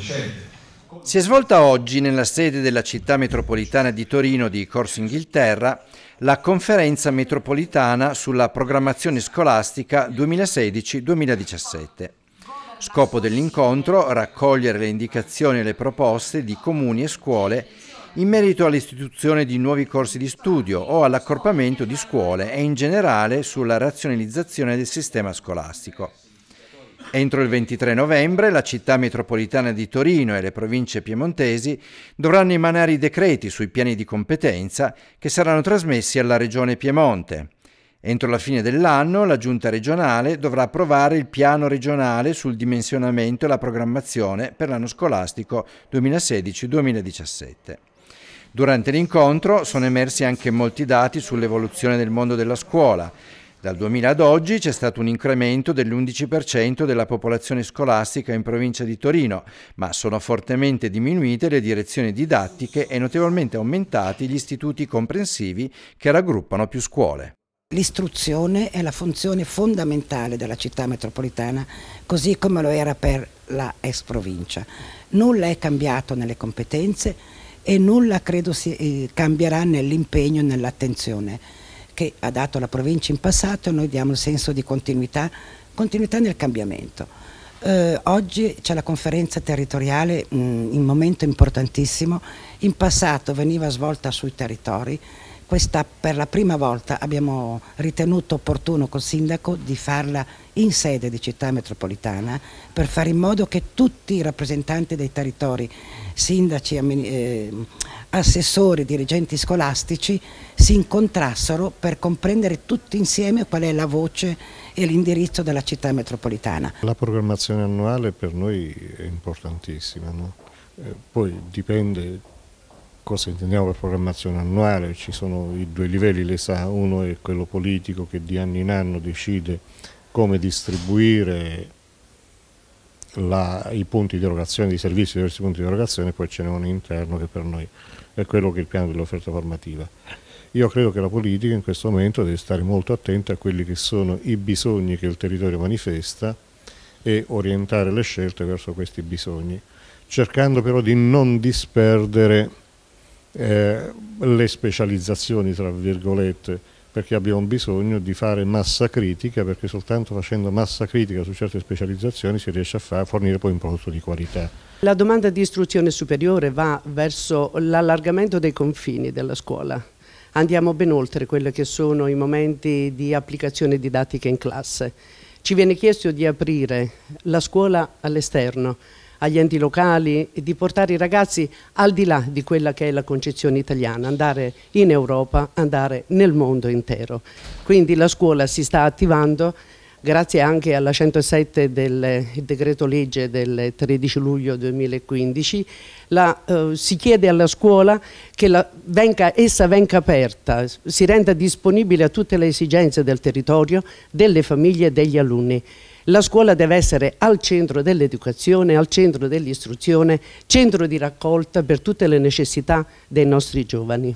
decente. Si è svolta oggi nella sede della città metropolitana di Torino di Corso Inghilterra la conferenza metropolitana sulla programmazione scolastica 2016-2017. Scopo dell'incontro raccogliere le indicazioni e le proposte di comuni e scuole in merito all'istituzione di nuovi corsi di studio o all'accorpamento di scuole e in generale sulla razionalizzazione del sistema scolastico. Entro il 23 novembre la città metropolitana di Torino e le province piemontesi dovranno emanare i decreti sui piani di competenza che saranno trasmessi alla Regione Piemonte. Entro la fine dell'anno la Giunta regionale dovrà approvare il piano regionale sul dimensionamento e la programmazione per l'anno scolastico 2016-2017. Durante l'incontro sono emersi anche molti dati sull'evoluzione del mondo della scuola, dal 2000 ad oggi c'è stato un incremento dell'11% della popolazione scolastica in provincia di Torino, ma sono fortemente diminuite le direzioni didattiche e notevolmente aumentati gli istituti comprensivi che raggruppano più scuole. L'istruzione è la funzione fondamentale della città metropolitana, così come lo era per la ex provincia. Nulla è cambiato nelle competenze e nulla credo si, eh, cambierà nell'impegno e nell'attenzione che ha dato la provincia in passato, e noi diamo il senso di continuità, continuità nel cambiamento. Eh, oggi c'è la conferenza territoriale mh, mm, in momento importantissimo, in passato veniva svolta sui territori, questa per la prima volta abbiamo ritenuto opportuno col sindaco di farla in sede di città metropolitana per fare in modo che tutti i rappresentanti dei territori, sindaci, eh, assessori, dirigenti scolastici si incontrassero per comprendere tutti insieme qual è la voce e l'indirizzo della città metropolitana. La programmazione annuale per noi è importantissima, no? Eh, poi dipende cosa intendiamo per programmazione annuale, ci sono i due livelli, lei sa, uno è quello politico che di anno in anno decide come distribuire la, i punti di erogazione, di servizi diversi punti di erogazione, poi ce n'è uno interno che per noi è quello che è il piano dell'offerta formativa. Io credo che la politica in questo momento deve stare molto attenta a quelli che sono i bisogni che il territorio manifesta e orientare le scelte verso questi bisogni, cercando però di non disperdere eh, le specializzazioni, tra virgolette, perché abbiamo bisogno di fare massa critica, perché soltanto facendo massa critica su certe specializzazioni si riesce a far, fornire poi un prodotto di qualità. La domanda di istruzione superiore va verso l'allargamento dei confini della scuola. Andiamo ben oltre quelli che sono i momenti di applicazione didattica in classe. Ci viene chiesto di aprire la scuola all'esterno, agli enti locali e di portare i ragazzi al di là di quella che è la concezione italiana, andare in Europa, andare nel mondo intero. Quindi la scuola si sta attivando grazie anche alla 107 del decreto legge del 13 luglio 2015, la, eh, si chiede alla scuola che la, venga, essa venga aperta, si renda disponibile a tutte le esigenze del territorio, delle famiglie e degli alunni. La scuola deve essere al centro dell'educazione, al centro dell'istruzione, centro di raccolta per tutte le necessità dei nostri giovani.